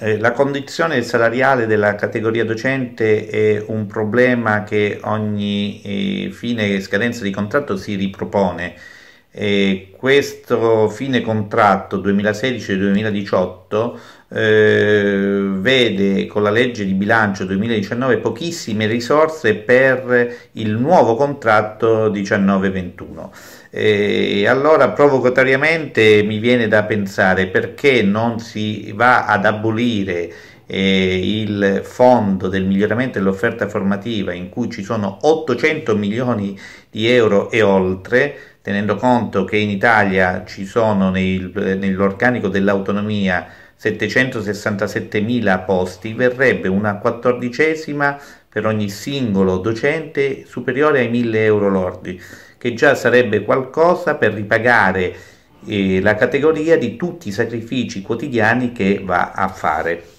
Eh, la condizione salariale della categoria docente è un problema che ogni eh, fine scadenza di contratto si ripropone. E eh, questo fine contratto 2016-2018 eh, vede con la legge di bilancio 2019 pochissime risorse per il nuovo contratto 19-21. E eh, allora provocatoriamente mi viene da pensare perché non si va ad abolire eh, il fondo del miglioramento dell'offerta formativa in cui ci sono 800 milioni di euro e oltre tenendo conto che in Italia ci sono nel, nell'organico dell'autonomia 767.000 posti verrebbe una quattordicesima per ogni singolo docente superiore ai 1.000 euro lordi, che già sarebbe qualcosa per ripagare eh, la categoria di tutti i sacrifici quotidiani che va a fare.